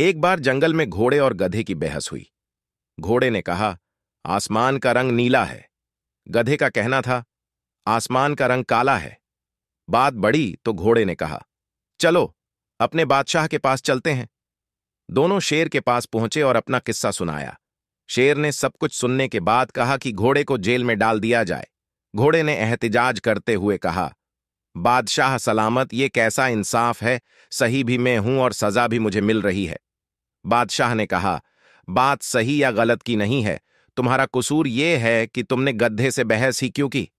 एक बार जंगल में घोड़े और गधे की बहस हुई घोड़े ने कहा आसमान का रंग नीला है गधे का कहना था आसमान का रंग काला है बात बड़ी तो घोड़े ने कहा चलो अपने बादशाह के पास चलते हैं दोनों शेर के पास पहुंचे और अपना किस्सा सुनाया शेर ने सब कुछ सुनने के बाद कहा कि घोड़े को जेल में डाल दिया जाए घोड़े ने एहतजाज करते हुए कहा बादशाह सलामत ये कैसा इंसाफ है सही भी मैं हूं और सजा भी मुझे मिल रही है बादशाह ने कहा बात सही या गलत की नहीं है तुम्हारा कसूर ये है कि तुमने गद्दे से बहस ही क्यों की